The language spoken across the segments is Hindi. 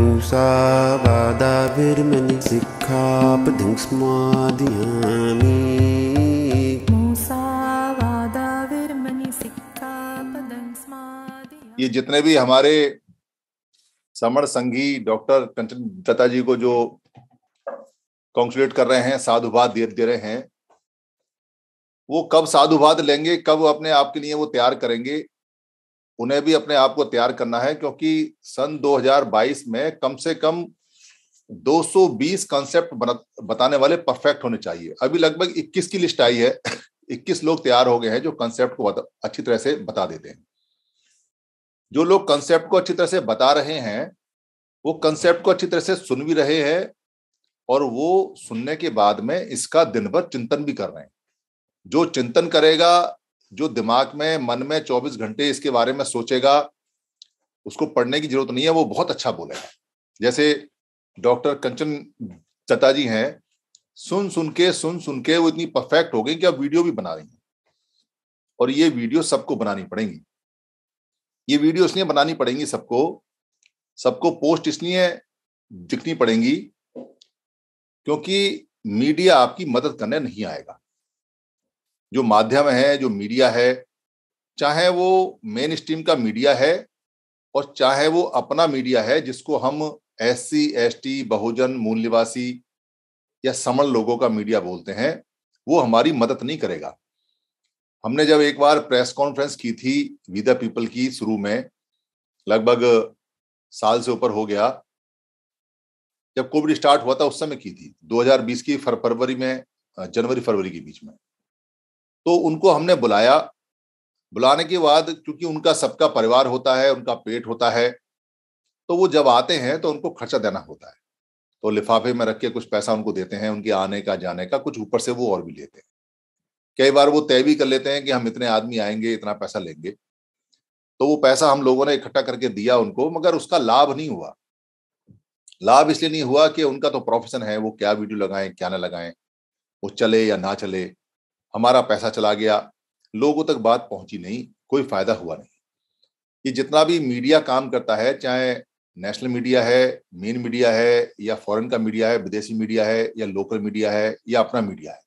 ये जितने भी हमारे समर संघी डॉक्टर कंचन दत्ता जी को जो कॉन्सुलेट कर रहे हैं साधुवाद दे दे रहे हैं वो कब साधुवाद लेंगे कब अपने आप के लिए वो तैयार करेंगे उन्हें भी अपने आप को तैयार करना है क्योंकि सन 2022 में कम से कम 220 कॉन्सेप्ट बताने वाले परफेक्ट होने चाहिए अभी लगभग 21 की लिस्ट आई है 21 लोग तैयार हो गए हैं जो कॉन्सेप्ट को अच्छी तरह से बता देते हैं जो लोग कंसेप्ट को अच्छी तरह से बता रहे हैं वो कंसेप्ट को अच्छी तरह से सुन भी रहे हैं और वो सुनने के बाद में इसका दिन भर चिंतन भी कर रहे हैं जो चिंतन करेगा जो दिमाग में मन में 24 घंटे इसके बारे में सोचेगा उसको पढ़ने की जरूरत नहीं है वो बहुत अच्छा बोलेगा जैसे डॉक्टर कंचन चता जी हैं सुन सुन के सुन सुन के वो इतनी परफेक्ट हो गई कि अब वीडियो भी बना रही हैं और ये वीडियो सबको बनानी पड़ेंगी ये वीडियो इसलिए बनानी पड़ेंगी सबको सबको पोस्ट इसलिए दिखनी पड़ेंगी क्योंकि मीडिया आपकी मदद करने नहीं आएगा जो माध्यम है जो मीडिया है चाहे वो मेन स्ट्रीम का मीडिया है और चाहे वो अपना मीडिया है जिसको हम एस सी एस टी बहुजन मूल निवासी या समण लोगों का मीडिया बोलते हैं वो हमारी मदद नहीं करेगा हमने जब एक बार प्रेस कॉन्फ्रेंस की थी विदा पीपल की शुरू में लगभग साल से ऊपर हो गया जब कोविड स्टार्ट हुआ था उस समय की थी 2020 की फरवरी में जनवरी फरवरी के बीच में तो उनको हमने बुलाया बुलाने के बाद क्योंकि उनका सबका परिवार होता है उनका पेट होता है तो वो जब आते हैं तो उनको खर्चा देना होता है तो लिफाफे में रख के कुछ पैसा उनको देते हैं उनके आने का जाने का कुछ ऊपर से वो और भी लेते हैं कई बार वो तय भी कर लेते हैं कि हम इतने आदमी आएंगे इतना पैसा लेंगे तो वो पैसा हम लोगों ने इकट्ठा करके दिया उनको मगर उसका लाभ नहीं हुआ लाभ इसलिए नहीं हुआ कि उनका तो प्रोफेशन है वो क्या वीडियो लगाएं क्या ना लगाएं वो चले या ना चले हमारा पैसा चला गया लोगों तक बात पहुंची नहीं कोई फायदा हुआ नहीं ये जितना भी मीडिया काम करता है चाहे नेशनल मीडिया है मेन मीडिया है या फॉरेन का मीडिया है विदेशी मीडिया है या लोकल मीडिया है या अपना मीडिया है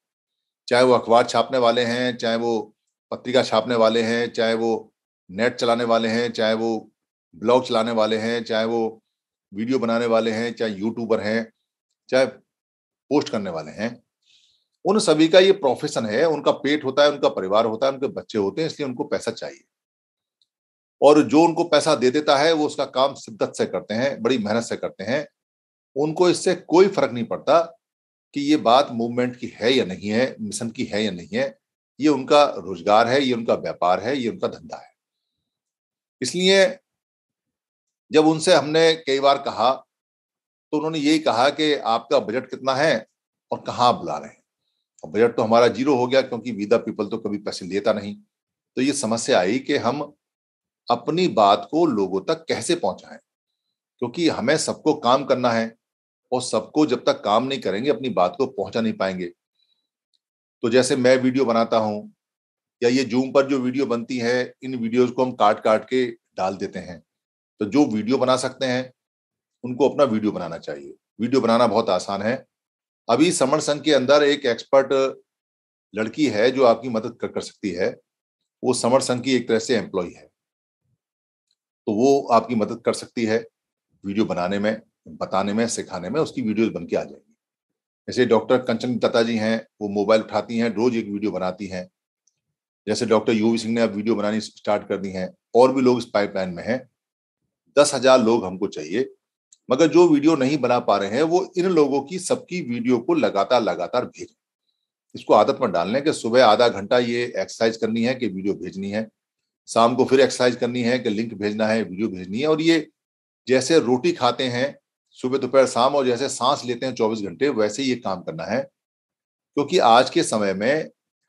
चाहे वो अखबार छापने वाले हैं चाहे वो पत्रिका छापने वाले हैं चाहे वो नेट चलाने वाले हैं चाहे वो ब्लॉग चलाने वाले हैं चाहे वो वीडियो बनाने वाले हैं चाहे यूट्यूबर हैं चाहे पोस्ट करने वाले हैं उन सभी का ये प्रोफेशन है उनका पेट होता है उनका परिवार होता है उनके बच्चे होते हैं इसलिए उनको पैसा चाहिए और जो उनको पैसा दे देता है वो उसका काम शिद्दत से करते हैं बड़ी मेहनत से करते हैं उनको इससे कोई फर्क नहीं पड़ता कि ये बात मूवमेंट की है या नहीं है मिशन की है या नहीं है ये उनका रोजगार है ये उनका व्यापार है ये उनका धंधा है इसलिए जब उनसे हमने कई बार कहा तो उन्होंने यही कहा कि आपका बजट कितना है और कहाँ आप बुला रहे हैं और बजट तो हमारा जीरो हो गया क्योंकि विदा पीपल तो कभी पैसे लेता नहीं तो ये समस्या आई कि हम अपनी बात को लोगों तक कैसे पहुंचाएं क्योंकि हमें सबको काम करना है और सबको जब तक काम नहीं करेंगे अपनी बात को पहुंचा नहीं पाएंगे तो जैसे मैं वीडियो बनाता हूं या ये जूम पर जो वीडियो बनती है इन वीडियोज को हम काट काट के डाल देते हैं तो जो वीडियो बना सकते हैं उनको अपना वीडियो बनाना चाहिए वीडियो बनाना बहुत आसान है अभी समण संघ के अंदर एक एक्सपर्ट लड़की है जो आपकी मदद कर, कर सकती है वो समर संघ की एक तरह से एम्प्लॉय है तो वो आपकी मदद कर सकती है वीडियो बनाने में बताने में सिखाने में उसकी वीडियो बन के आ जाएंगे जैसे डॉक्टर कंचन दत्ता जी हैं वो मोबाइल उठाती हैं रोज एक वीडियो बनाती हैं जैसे डॉक्टर यूवी सिंह ने अब वीडियो बनानी स्टार्ट कर दी है और भी लोग इस पाइपलाइन में हैं दस हजार लोग हमको चाहिए मगर जो वीडियो नहीं बना पा रहे हैं वो इन लोगों की सबकी वीडियो को लगातार लगातार भेजें इसको आदत में डाल लें कि सुबह आधा घंटा ये एक्सरसाइज करनी है कि वीडियो भेजनी है शाम को फिर एक्सरसाइज करनी है कि लिंक भेजना है वीडियो भेजनी है और ये जैसे रोटी खाते हैं सुबह दोपहर शाम और जैसे सांस लेते हैं चौबीस घंटे वैसे ये काम करना है क्योंकि आज के समय में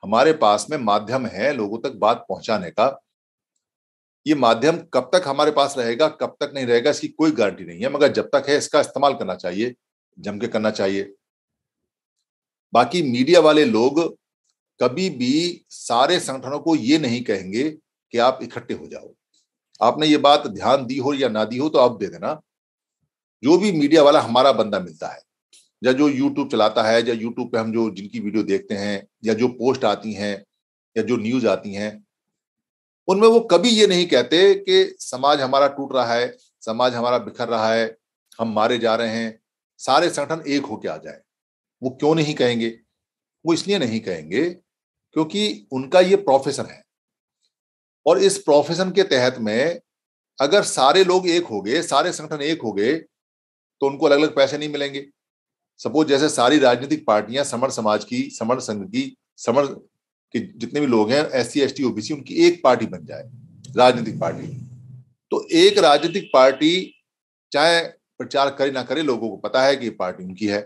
हमारे पास में माध्यम है लोगों तक बात पहुंचाने का ये माध्यम कब तक हमारे पास रहेगा कब तक नहीं रहेगा इसकी कोई गारंटी नहीं है मगर जब तक है इसका इस्तेमाल करना चाहिए जम के करना चाहिए बाकी मीडिया वाले लोग कभी भी सारे संगठनों को ये नहीं कहेंगे कि आप इकट्ठे हो जाओ आपने ये बात ध्यान दी हो या ना दी हो तो आप दे देना जो भी मीडिया वाला हमारा बंदा मिलता है या जो यूट्यूब चलाता है या यूट्यूब पे हम जो जिनकी वीडियो देखते हैं या जो पोस्ट आती हैं या जो न्यूज आती हैं उनमें वो कभी ये नहीं कहते कि समाज हमारा टूट रहा है समाज हमारा बिखर रहा है हम मारे जा रहे हैं सारे संगठन एक होके आ जाए वो क्यों नहीं कहेंगे वो इसलिए नहीं कहेंगे क्योंकि उनका ये प्रोफेशन है और इस प्रोफेशन के तहत में अगर सारे लोग एक हो गए सारे संगठन एक हो गए तो उनको अलग अलग पैसे नहीं मिलेंगे सपोज जैसे सारी राजनीतिक पार्टियां समर समाज की समर संघ की समर कि जितने भी लोग हैं S C S T OBC उनकी एक पार्टी बन जाए राजनीतिक पार्टी तो एक राजनीतिक पार्टी चाहे प्रचार करे ना करे लोगों को पता है कि ये पार्टी उनकी है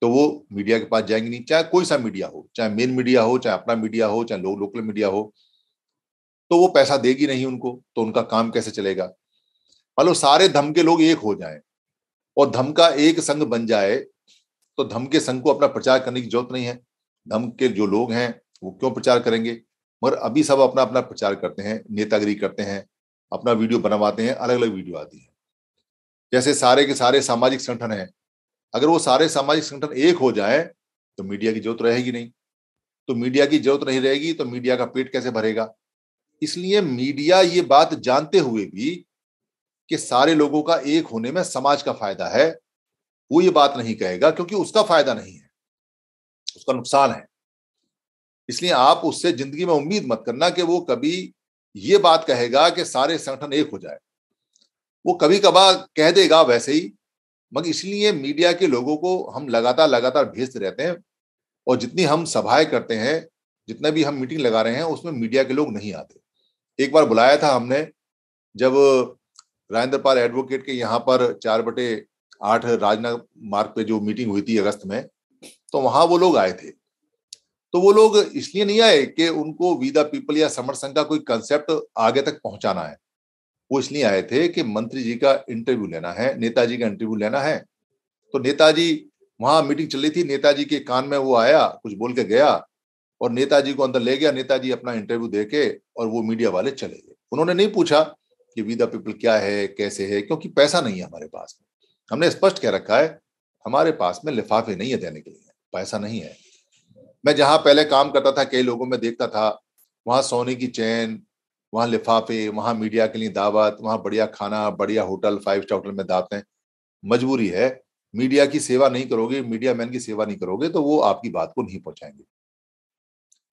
तो वो मीडिया के पास जाएंगे नहीं चाहे कोई सा मीडिया हो चाहे मेन मीडिया हो चाहे अपना मीडिया हो चाहे लो, लोकल मीडिया हो तो वो पैसा देगी नहीं उनको तो उनका काम कैसे चलेगा मतलब सारे धमके लोग एक हो जाए और धमका एक संघ बन जाए तो धमके संघ को अपना प्रचार करने की जरूरत नहीं है धमके जो लोग हैं वो क्यों प्रचार करेंगे मगर अभी सब अपना अपना प्रचार करते हैं नेतागिरी करते हैं अपना वीडियो बनवाते हैं अलग अलग वीडियो आती है जैसे सारे के सारे सामाजिक संगठन हैं अगर वो सारे सामाजिक संगठन एक हो जाए तो मीडिया की जरूरत रहेगी नहीं तो मीडिया की जरूरत नहीं रहेगी तो मीडिया का पेट कैसे भरेगा इसलिए मीडिया ये बात जानते हुए भी कि सारे लोगों का एक होने में समाज का फायदा है वो ये बात नहीं कहेगा क्योंकि उसका फायदा नहीं है उसका नुकसान है इसलिए आप उससे जिंदगी में उम्मीद मत करना कि वो कभी ये बात कहेगा कि सारे संगठन एक हो जाए वो कभी कभार कह देगा वैसे ही मगर इसलिए मीडिया के लोगों को हम लगातार लगातार भेजते रहते हैं और जितनी हम सभाएं करते हैं जितना भी हम मीटिंग लगा रहे हैं उसमें मीडिया के लोग नहीं आते एक बार बुलाया था हमने जब राजेंद्र पाल एडवोकेट के यहाँ पर चार बटे आठ राजनाथ मार्ग पे जो मीटिंग हुई थी अगस्त में तो वहां वो लोग आए थे तो वो लोग इसलिए नहीं आए कि उनको वी द पीपल या समर संघ का कोई कंसेप्ट आगे तक पहुंचाना है वो इसलिए आए थे कि मंत्री जी का इंटरव्यू लेना है नेताजी का इंटरव्यू लेना है तो नेताजी वहां मीटिंग चल रही थी नेताजी के कान में वो आया कुछ बोल के गया और नेताजी को अंदर ले गया नेताजी अपना इंटरव्यू दे के और वो मीडिया वाले चले गए उन्होंने नहीं पूछा कि वी द पीपल क्या है कैसे है क्योंकि पैसा नहीं है हमारे पास हमने स्पष्ट कह रखा है हमारे पास में लिफाफे नहीं है देने के लिए पैसा नहीं है मैं जहां पहले काम करता था कई लोगों में देखता था वहां सोने की चैन वहां लिफाफे वहां मीडिया के लिए दावत वहां बढ़िया खाना बढ़िया होटल फाइव स्टार होटल में दावतें मजबूरी है मीडिया की सेवा नहीं करोगे मीडिया मैन की सेवा नहीं करोगे तो वो आपकी बात को नहीं पहुंचाएंगे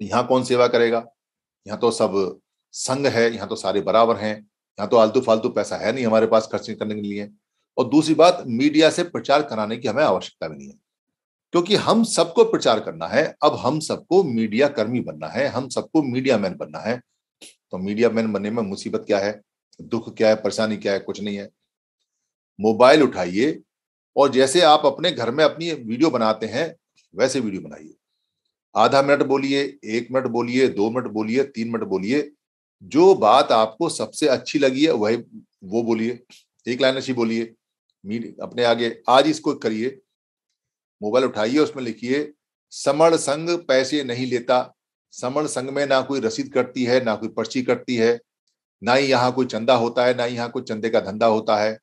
यहाँ कौन सेवा करेगा यहाँ तो सब संघ है यहाँ तो सारे बराबर हैं यहाँ तो आलतू फालतू पैसा है नहीं हमारे पास खर्च करने के लिए और दूसरी बात मीडिया से प्रचार कराने की हमें आवश्यकता भी नहीं है क्योंकि हम सबको प्रचार करना है अब हम सबको मीडिया कर्मी बनना है हम सबको मीडिया मैन बनना है तो मीडिया मैन बनने में मुसीबत क्या है दुख क्या है परेशानी क्या है कुछ नहीं है मोबाइल उठाइए और जैसे आप अपने घर में अपनी वीडियो बनाते हैं वैसे वीडियो बनाइए आधा मिनट बोलिए एक मिनट बोलिए दो मिनट बोलिए तीन मिनट बोलिए जो बात आपको सबसे अच्छी लगी है वही वो बोलिए एक लाइन अच्छी बोलिए अपने आगे आज इसको करिए मोबाइल उठाइए उसमें लिखिए समण संघ पैसे नहीं लेता समण संघ में ना कोई रसीद कटती है ना कोई पर्ची कटती है ना ही यहाँ कोई चंदा होता है ना ही यहाँ कोई चंदे का धंधा होता है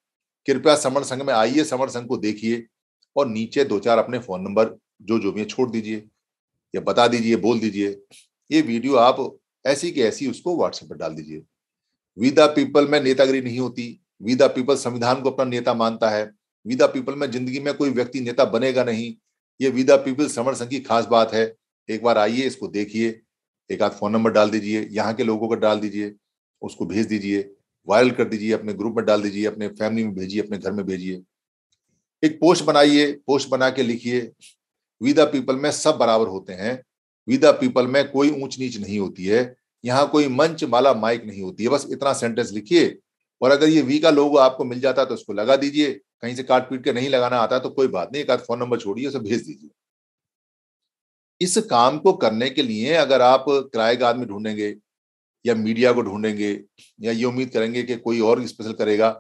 कृपया समण संघ में आइए समण संघ को देखिए और नीचे दो चार अपने फोन नंबर जो जो भी है छोड़ दीजिए या बता दीजिए बोल दीजिए ये वीडियो आप ऐसी की ऐसी उसको व्हाट्सएप पर डाल दीजिए विदा पीपल में नेतागिरी नहीं होती विदा पीपल संविधान को अपना नेता मानता है विदा पीपल में जिंदगी में कोई व्यक्ति नेता बनेगा नहीं ये विदा पीपल समर संघ की खास बात है एक बार आइए इसको देखिए एक आध फोन नंबर डाल दीजिए यहाँ के लोगों का डाल दीजिए उसको भेज दीजिए वायरल कर दीजिए अपने ग्रुप में डाल दीजिए अपने फैमिली में भेजिए अपने घर में भेजिए एक पोस्ट बनाइए पोस्ट बना के लिखिए विदा पीपल में सब बराबर होते हैं विदा पीपल में कोई ऊंच नीच नहीं होती है यहाँ कोई मंच माला माइक नहीं होती है बस इतना सेंटेंस लिखिए और अगर ये वी का लोगो आपको मिल जाता है तो उसको लगा दीजिए कहीं से काट पीट के नहीं लगाना आता तो कोई बात नहीं एक आध फोन नंबर छोड़िए उसे भेज दीजिए इस काम को करने के लिए अगर आप किराए का आदमी ढूंढेंगे या मीडिया को ढूंढेंगे या ये उम्मीद करेंगे कि कोई और स्पेशल करेगा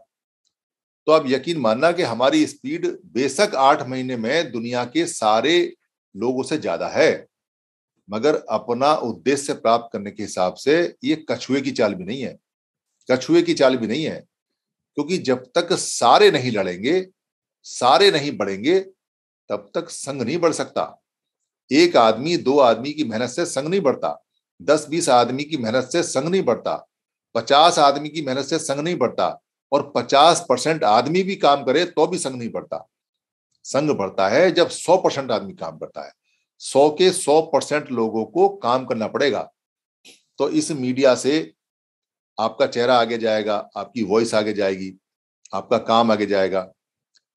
तो आप यकीन मानना कि हमारी स्पीड बेशक आठ महीने में दुनिया के सारे लोगों से ज्यादा है मगर अपना उद्देश्य प्राप्त करने के हिसाब से ये कछुए की चाल भी नहीं है कछुए की चाल भी नहीं है क्योंकि जब तक सारे नहीं लड़ेंगे सारे नहीं बढ़ेंगे तब तक संघ नहीं बढ़ सकता एक आदमी दो आदमी की मेहनत से संघ नहीं बढ़ता दस बीस आदमी की मेहनत से संघ नहीं बढ़ता पचास आदमी की मेहनत से संघ नहीं बढ़ता और पचास परसेंट आदमी भी काम करे तो भी संघ नहीं बढ़ता संघ बढ़ता है जब सौ परसेंट आदमी काम करता है सौ के सौ परसेंट लोगों को काम करना पड़ेगा तो इस मीडिया से आपका चेहरा आगे जाएगा आपकी वॉइस आगे जाएगी आपका काम आगे जाएगा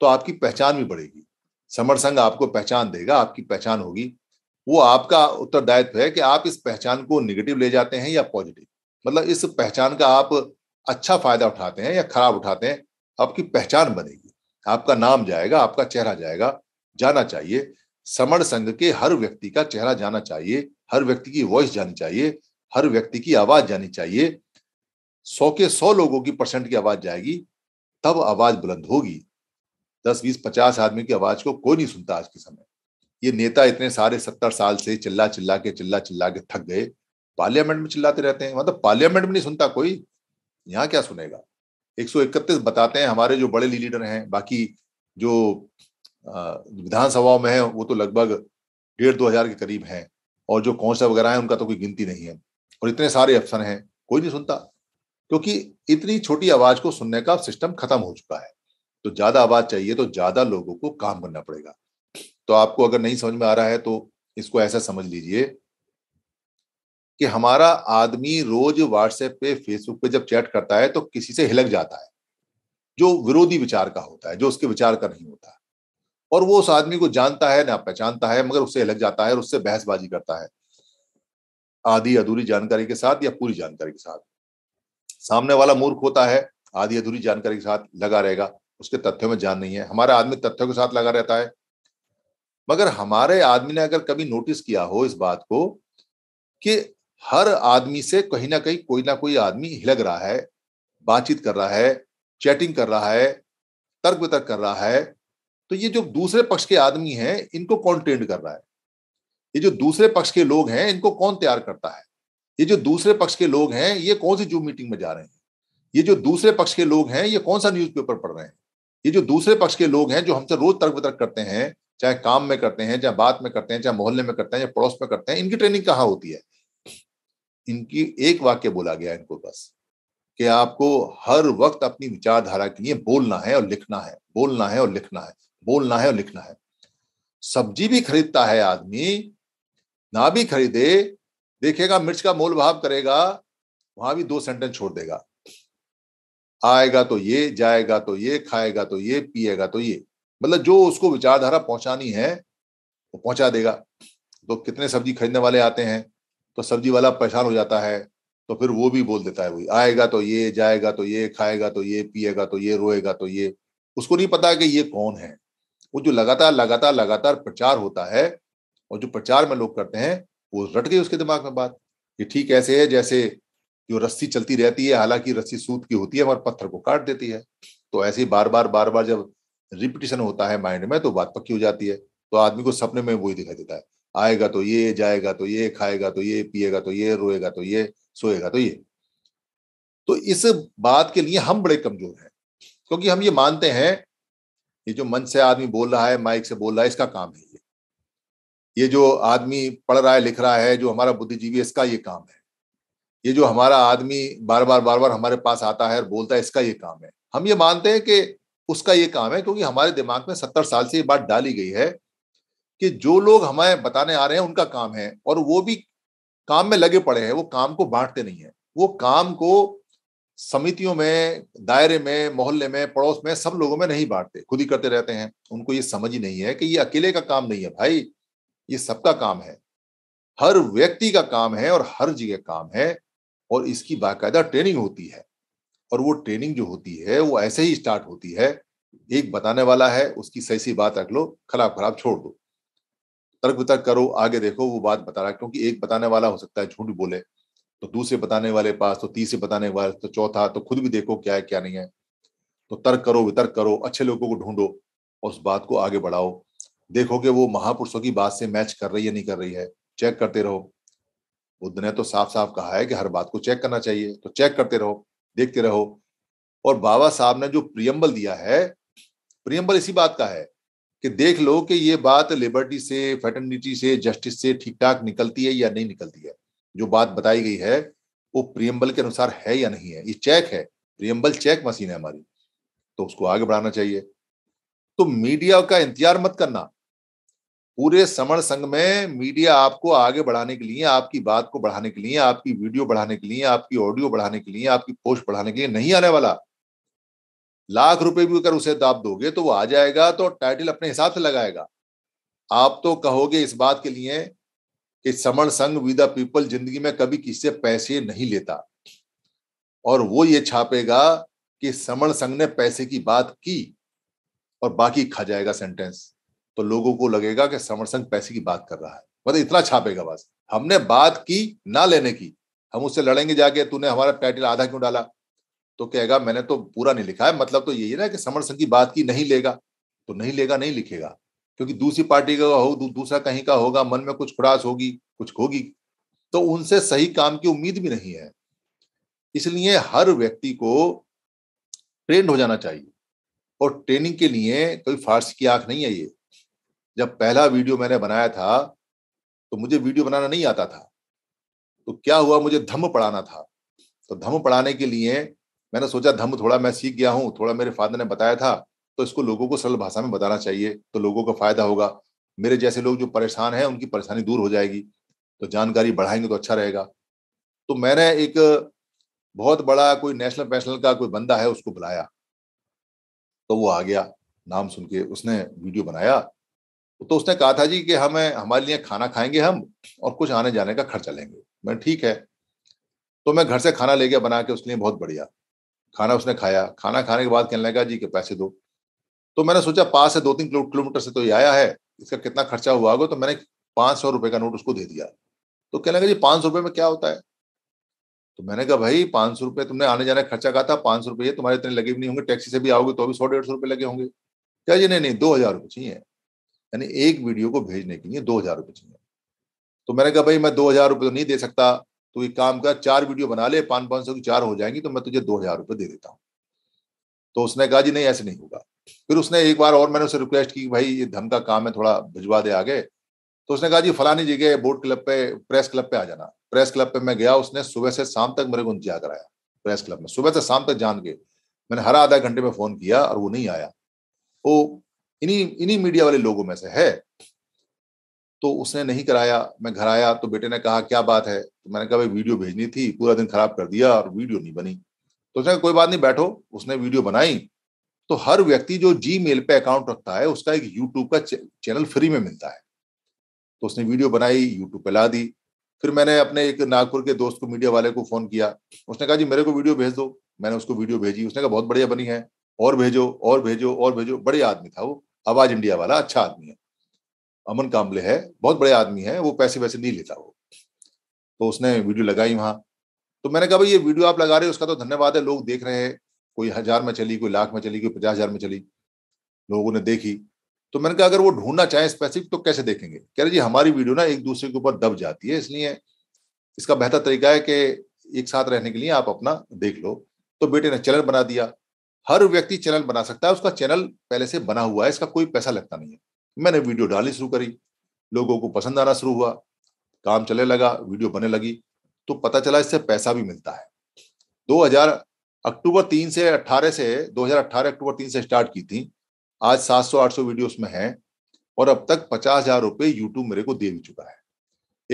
तो आपकी पहचान भी बढ़ेगी समर संघ आपको पहचान देगा आपकी पहचान होगी वो आपका उत्तरदायित्व है कि आप इस पहचान को निगेटिव ले जाते हैं या पॉजिटिव मतलब इस पहचान का आप अच्छा फायदा उठाते हैं या खराब उठाते हैं आपकी पहचान बनेगी आपका नाम जाएगा आपका चेहरा जाएगा जाना चाहिए समर संघ के हर व्यक्ति का चेहरा जाना चाहिए हर व्यक्ति की वॉइस जानी चाहिए हर व्यक्ति की आवाज जानी चाहिए सौ के सौ लोगों की परसेंट की आवाज जाएगी तब आवाज बुलंद होगी दस बीस पचास आदमी की आवाज को कोई नहीं सुनता आज के समय ये नेता इतने सारे सत्तर साल से चिल्ला चिल्ला के चिल्ला चिल्ला के थक गए पार्लियामेंट में चिल्लाते रहते हैं मतलब पार्लियामेंट में नहीं सुनता कोई यहाँ क्या सुनेगा एक बताते हैं हमारे जो बड़े लीडर हैं बाकी जो विधानसभाओं में है वो तो लगभग डेढ़ दो हजार के करीब हैं और जो कौन सा वगैरह है उनका तो कोई गिनती नहीं है और इतने सारे अफसर हैं कोई नहीं सुनता क्योंकि इतनी छोटी आवाज को सुनने का सिस्टम खत्म हो चुका है तो ज्यादा आवाज चाहिए तो ज्यादा लोगों को काम करना पड़ेगा तो आपको अगर नहीं समझ में आ रहा है तो इसको ऐसा समझ लीजिए कि हमारा आदमी रोज व्हाट्सएप पे फेसबुक पे जब चैट करता है तो किसी से हिलक जाता है जो विरोधी विचार का होता है जो उसके विचार का नहीं होता और वो उस आदमी को जानता है ना पहचानता है मगर उससे हिलक जाता है और उससे बहसबाजी करता है आधी अधूरी जानकारी के साथ या पूरी जानकारी के साथ सामने वाला मूर्ख होता है आधी अधूरी जानकारी के साथ लगा रहेगा उसके तथ्यों में जान नहीं है हमारा आदमी तथ्यों के साथ लगा रहता है मगर हमारे आदमी ने अगर कभी नोटिस किया हो इस बात को कि हर आदमी से कहीं ना कहीं कोई ना कोई आदमी हिलग रहा है बातचीत कर रहा है चैटिंग कर रहा है तर्क वितर्क कर रहा है तो ये जो दूसरे पक्ष के आदमी हैं इनको कौन ट्रेंड कर रहा है ये जो दूसरे पक्ष के लोग हैं इनको कौन तैयार करता है ये जो दूसरे पक्ष के लोग हैं ये कौन सी जूम मीटिंग में जा रहे हैं ये जो दूसरे पक्ष के लोग हैं ये कौन सा न्यूज़पेपर पढ़ रहे हैं ये जो दूसरे पक्ष के लोग हैं जो हमसे रोज तर्क वितर्क करते हैं चाहे काम में करते हैं चाहे बात में करते हैं चाहे मोहल्ले में करते हैं या पड़ोस में करते हैं इनकी ट्रेनिंग कहाँ होती है इनकी एक वाक्य बोला गया इनको बस कि आपको हर वक्त अपनी विचारधारा के लिए बोलना है और लिखना है बोलना है और लिखना है बोलना है और लिखना है सब्जी भी खरीदता है आदमी ना भी खरीदे देखेगा मिर्च का मोल भाव करेगा वहां भी दो सेंटेंस छोड़ देगा आएगा तो ये जाएगा तो ये खाएगा तो ये पिएगा तो ये मतलब जो उसको विचारधारा पहुंचानी है वो पहुंचा देगा तो कितने सब्जी खरीदने वाले आते हैं तो सब्जी वाला परेशान हो जाता है तो फिर वो भी बोल देता है वही आएगा तो ये जाएगा तो ये खाएगा तो ये पिएगा तो ये रोएगा तो ये उसको नहीं पता कि ये कौन है वो जो लगातार लगातार लगातार प्रचार होता है और जो प्रचार में लोग करते हैं वो रट गई उसके दिमाग में बात ये ठीक ऐसे है जैसे जो रस्सी चलती रहती है हालांकि रस्सी सूत की होती है और पत्थर को काट देती है तो ऐसे ही बार बार बार बार जब रिपीटेशन होता है माइंड में तो बात पक्की हो जाती है तो आदमी को सपने में वही दिखाई देता है आएगा तो ये जाएगा तो ये खाएगा तो ये पिएगा तो ये रोएगा तो ये सोएगा तो ये तो इस बात के लिए हम बड़े कमजोर हैं क्योंकि हम ये मानते हैं ये जो मन से आदमी बोल रहा है माइक से बोल रहा है इसका काम है ये जो आदमी पढ़ रहा है लिख रहा है जो हमारा बुद्धिजीवी इसका ये काम है ये जो हमारा आदमी बार बार बार बार हमारे पास आता है और बोलता है इसका ये काम है हम ये मानते हैं कि उसका ये काम है क्योंकि हमारे दिमाग में सत्तर साल से ये बात डाली गई है कि जो लोग हमें बताने आ रहे हैं उनका काम है और वो भी काम में लगे पड़े हैं वो काम को बांटते नहीं है वो काम को समितियों में दायरे में मोहल्ले में पड़ोस में सब लोगों में नहीं बांटते खुद ही करते रहते हैं उनको ये समझ ही नहीं है कि ये अकेले का काम नहीं है भाई ये सबका काम है हर व्यक्ति का काम है और हर जगह काम है और इसकी बाकायदा ट्रेनिंग होती है और वो ट्रेनिंग जो होती है वो ऐसे ही स्टार्ट होती है एक बताने वाला है उसकी सही सी बात रख लो खराब खराब छोड़ दो तर्क वितर्क करो आगे देखो वो बात बता रहा है क्योंकि एक बताने वाला हो सकता है झूठ बोले तो दूसरे बताने वाले पास तो तीसरे बताने वाले तो चौथा तो खुद भी देखो क्या है क्या नहीं है तो तर्क करो वितर्क करो अच्छे लोगों को ढूंढो और उस बात को आगे बढ़ाओ देखोगे वो महापुरुषों की बात से मैच कर रही है नहीं कर रही है चेक करते रहो बुद्ध ने तो साफ साफ कहा है कि हर बात को चेक करना चाहिए तो चेक करते रहो देखते रहो और बाबा साहब ने जो प्रियम्बल दिया है प्रियम्बल इसी बात का है कि देख लो कि ये बात लिबर्टी से फेटर्निटी से जस्टिस से ठीक ठाक निकलती है या नहीं निकलती है जो बात बताई गई है वो प्रियम्बल के अनुसार है या नहीं है ये चेक है प्रियम्बल चेक मशीन है हमारी तो उसको आगे बढ़ाना चाहिए तो मीडिया का इंतजार मत करना पूरे समण संघ में मीडिया आपको आगे बढ़ाने के लिए आपकी बात को बढ़ाने के लिए आपकी वीडियो बढ़ाने के लिए आपकी ऑडियो बढ़ाने के लिए आपकी पोस्ट बढ़ाने के लिए नहीं आने वाला लाख रुपए भी अगर उसे दाप दोगे तो वो आ जाएगा तो टाइटल अपने हिसाब से लगाएगा आप तो कहोगे इस बात के लिए कि समण संघ विद पीपल जिंदगी में कभी किससे पैसे नहीं लेता और वो ये छापेगा कि समण संघ ने पैसे की बात की और बाकी खा जाएगा सेंटेंस तो लोगों को लगेगा कि संघ पैसे की बात कर रहा है मतलब इतना छापेगा बस हमने बात की ना लेने की हम उससे लड़ेंगे जाके तूने हमारा पैटिल आधा क्यों डाला तो कहेगा मैंने तो पूरा नहीं लिखा है मतलब तो यही ना कि संघ की बात की नहीं लेगा तो नहीं लेगा नहीं लिखेगा क्योंकि दूसरी पार्टी का हो दू, दूसरा कहीं का होगा मन में कुछ खुड़ास होगी कुछ होगी तो उनसे सही काम की उम्मीद भी नहीं है इसलिए हर व्यक्ति को ट्रेंड हो जाना चाहिए और ट्रेनिंग के लिए कोई फार्स की आंख नहीं है ये जब पहला वीडियो मैंने बनाया था तो मुझे वीडियो बनाना नहीं आता था तो क्या हुआ मुझे धम्म पढ़ाना था तो धम्म पढ़ाने के लिए मैंने सोचा धम्म थोड़ा मैं सीख गया हूं थोड़ा मेरे फादर ने बताया था तो इसको लोगों को सरल भाषा में बताना चाहिए तो लोगों का फायदा होगा मेरे जैसे लोग जो परेशान हैं उनकी परेशानी दूर हो जाएगी तो जानकारी बढ़ाएंगे तो अच्छा रहेगा तो मैंने एक बहुत बड़ा कोई नेशनल पैशनल का कोई बंदा है उसको बुलाया तो वो आ गया नाम सुन के उसने वीडियो बनाया तो उसने कहा था जी कि हमें हमारे लिए खाना खाएंगे हम और कुछ आने जाने का खर्चा लेंगे मैं ठीक है तो मैं घर से खाना ले गया बना के उसके लिए बहुत बढ़िया खाना उसने खाया खाना खाने के बाद कहने लगा जी के पैसे दो तो मैंने सोचा पास से दो तीन किलोमीटर से तो ये आया है इसका कितना खर्चा हुआ होगा तो मैंने पाँच सौ रुपये का नोट उसको दे दिया तो कहने लगा जी पाँच सौ रुपये में क्या होता है तो मैंने कहा भाई पाँच सौ रुपये तुमने आने जाने का खर्चा कहा था पाँच सौ रुपये तुम्हारे इतने लगे भी नहीं होंगे टैक्सी से भी आओगे तो भी सौ डेढ़ सौ रुपये लगे होंगे क्या जी नहीं नहीं दो हज़ार रुपये चाहिए यानी एक वीडियो को भेजने के लिए दो हजार रुपये चाहिए तो मैंने कहा भाई मैं दो हजार रुपये तो नहीं दे सकता तो एक काम कर चार वीडियो बना ले पाँच पाँच सौ की चार हो जाएंगी तो मैं तुझे दो हजार रुपये दे देता हूँ तो उसने कहा जी नहीं ऐसे नहीं होगा फिर उसने एक बार और मैंने उसे रिक्वेस्ट की भाई ये धन का काम है थोड़ा भिजवा दे आगे तो उसने कहा जी फलानी जगह बोर्ड क्लब पे प्रेस क्लब पे आ जाना प्रेस क्लब पे मैं गया उसने सुबह से शाम तक मेरे को इंतजार कराया प्रेस क्लब में सुबह से शाम तक जान के मैंने हर आधा घंटे में फोन किया और वो नहीं आया वो तो इन्हीं इन्हीं मीडिया वाले लोगों में से है तो उसने नहीं कराया मैं घर आया तो बेटे ने कहा क्या बात है तो मैंने कहा भाई वीडियो भेजनी थी पूरा दिन खराब कर दिया और वीडियो नहीं बनी तो उसने कोई बात नहीं बैठो उसने वीडियो बनाई तो हर व्यक्ति जो जी मेल पे अकाउंट रखता है उसका एक यूट्यूब का चैनल फ्री में मिलता है तो उसने वीडियो बनाई यूट्यूब पे ला दी फिर मैंने अपने एक नागपुर के दोस्त को मीडिया वाले को फोन किया उसने कहा जी मेरे को वीडियो भेज दो मैंने उसको वीडियो भेजी उसने कहा बहुत बढ़िया बनी है और भेजो और भेजो और भेजो बड़े आदमी था वो आवाज इंडिया वाला अच्छा आदमी है अमन कामले है बहुत बड़े आदमी है वो पैसे वैसे नहीं लेता वो तो उसने वीडियो लगाई वहां तो मैंने कहा भाई ये वीडियो आप लगा रहे हो उसका तो धन्यवाद है लोग देख रहे हैं कोई हजार में चली कोई लाख में चली कोई पचास हजार में चली लोगों ने देखी तो मैंने कहा अगर वो ढूंढना चाहे स्पेसिफिक तो कैसे देखेंगे कह रहे जी हमारी वीडियो ना एक दूसरे के ऊपर दब जाती है इसलिए इसका बेहतर तरीका है कि एक साथ रहने के लिए आप अपना देख लो तो बेटे ने चैनल बना दिया हर व्यक्ति चैनल बना सकता है उसका चैनल पहले से बना हुआ है इसका कोई पैसा लगता नहीं है मैंने वीडियो डालनी शुरू करी लोगों को पसंद आना शुरू हुआ काम चलने लगा वीडियो बने लगी तो पता चला इससे पैसा भी मिलता है 2000 अक्टूबर तीन से 18 से 2018 अक्टूबर तीन से स्टार्ट की थी आज 700-800 वीडियो उसमें है और अब तक पचास हजार रुपये यूट्यूब मेरे को दे भी चुका है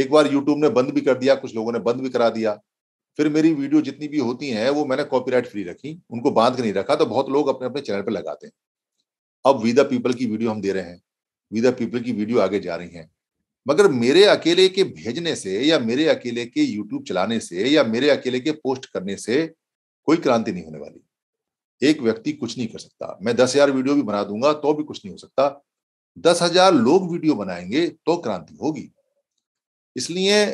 एक बार यूट्यूब ने बंद भी कर दिया कुछ लोगों ने बंद भी करा दिया फिर मेरी वीडियो जितनी भी होती हैं वो मैंने कॉपीराइट फ्री रखी उनको बांध के नहीं रखा तो बहुत लोग अपने अपने चैनल पर लगाते हैं अब विदा पीपल की वीडियो हम दे रहे हैं विदा पीपल की वीडियो आगे जा रही हैं मगर मेरे अकेले के भेजने से या मेरे अकेले के यूट्यूब चलाने से या मेरे अकेले के पोस्ट करने से कोई क्रांति नहीं होने वाली एक व्यक्ति कुछ नहीं कर सकता मैं दस हजार वीडियो भी बना दूंगा तो भी कुछ नहीं हो सकता दस हजार लोग वीडियो बनाएंगे तो क्रांति होगी इसलिए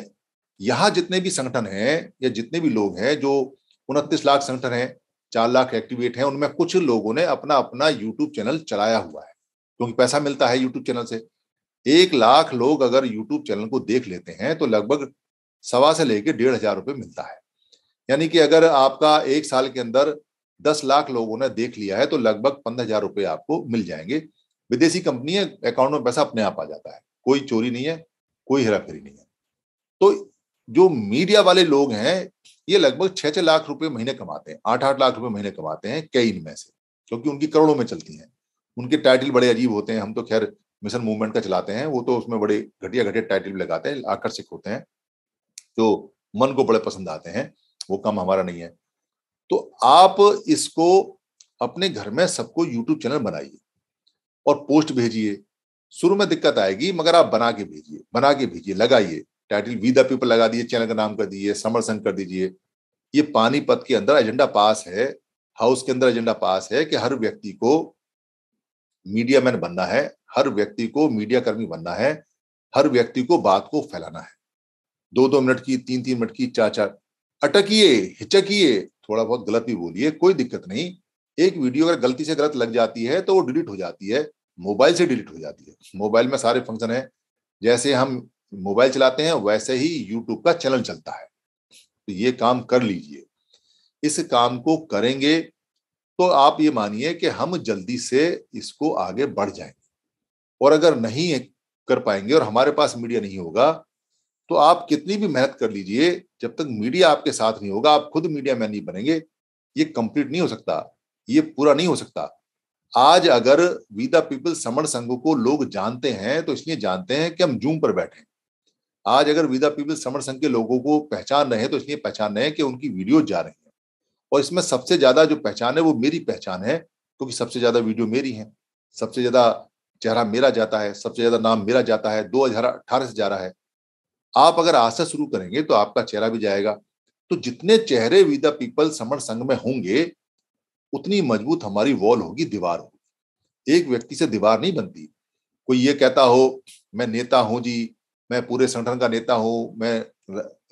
यहाँ जितने भी संगठन हैं या जितने भी लोग हैं जो उनतीस लाख संगठन हैं चार लाख एक्टिवेट हैं उनमें कुछ लोगों ने अपना अपना यूट्यूब चैनल चलाया हुआ है क्योंकि पैसा मिलता है यूट्यूब चैनल से एक लाख लोग अगर यूट्यूब चैनल को देख लेते हैं तो लगभग सवा से लेकर डेढ़ हजार रुपये मिलता है यानी कि अगर आपका एक साल के अंदर दस लाख लोगों ने देख लिया है तो लगभग पंद्रह हजार रुपये आपको मिल जाएंगे विदेशी कंपनी अकाउंट में पैसा अपने आप आ जाता है कोई चोरी नहीं है कोई हेराफेरी नहीं है तो जो मीडिया वाले लोग हैं ये लगभग छह छह लाख रुपए महीने कमाते हैं आठ आठ लाख रुपए महीने कमाते हैं कई इनमें से क्योंकि उनकी करोड़ों में चलती हैं उनके टाइटल बड़े अजीब होते हैं हम तो खैर मिशन मूवमेंट का चलाते हैं वो तो उसमें बड़े घटिया घटिया टाइटल भी लगाते हैं आकर्षक होते हैं जो मन को बड़े पसंद आते हैं वो कम हमारा नहीं है तो आप इसको अपने घर में सबको यूट्यूब चैनल बनाइए और पोस्ट भेजिए शुरू में दिक्कत आएगी मगर आप बना के भेजिए बना के भेजिए लगाइए टाइटल वी द पीपल लगा दिए चैनल का नाम कर दीजिए समर संघ कर दीजिए ये पानीपत के अंदर एजेंडा पास है हाउस के अंदर एजेंडा पास है कि हर व्यक्ति को मीडिया मैन बनना है हर व्यक्ति को मीडिया कर्मी बनना है हर व्यक्ति को बात को फैलाना है दो दो मिनट की तीन तीन मिनट की चार चार अटकिए हिचकिए थोड़ा बहुत गलत भी बोलिए कोई दिक्कत नहीं एक वीडियो अगर गलती से गलत लग जाती है तो वो डिलीट हो जाती है मोबाइल से डिलीट हो जाती है मोबाइल में सारे फंक्शन है जैसे हम मोबाइल चलाते हैं वैसे ही यूट्यूब का चलन चलता है तो ये काम कर लीजिए इस काम को करेंगे तो आप ये मानिए कि हम जल्दी से इसको आगे बढ़ जाएंगे और अगर नहीं कर पाएंगे और हमारे पास मीडिया नहीं होगा तो आप कितनी भी मेहनत कर लीजिए जब तक मीडिया आपके साथ नहीं होगा आप खुद मीडिया मैन नहीं बनेंगे ये कंप्लीट नहीं हो सकता ये पूरा नहीं हो सकता आज अगर वी द पीपल समण संघ को लोग जानते हैं तो इसलिए जानते हैं कि हम जूम पर बैठे आज अगर विदा पीपल समर संघ के लोगों को पहचान रहे हैं तो इसलिए पहचान रहे हैं कि उनकी वीडियो जा रही है और इसमें सबसे ज्यादा जो पहचान है वो मेरी पहचान है क्योंकि सबसे ज्यादा वीडियो मेरी है सबसे ज्यादा चेहरा मेरा जाता है सबसे ज्यादा नाम मेरा जाता है दो हजार अठारह से जा रहा है आप अगर आज से शुरू करेंगे तो आपका चेहरा भी जाएगा तो जितने चेहरे विदा पीपल समर संघ में होंगे उतनी मजबूत हमारी वॉल होगी दीवार होगी एक व्यक्ति से दीवार नहीं बनती कोई ये कहता हो मैं नेता हूं जी मैं पूरे संगठन का नेता हूँ मैं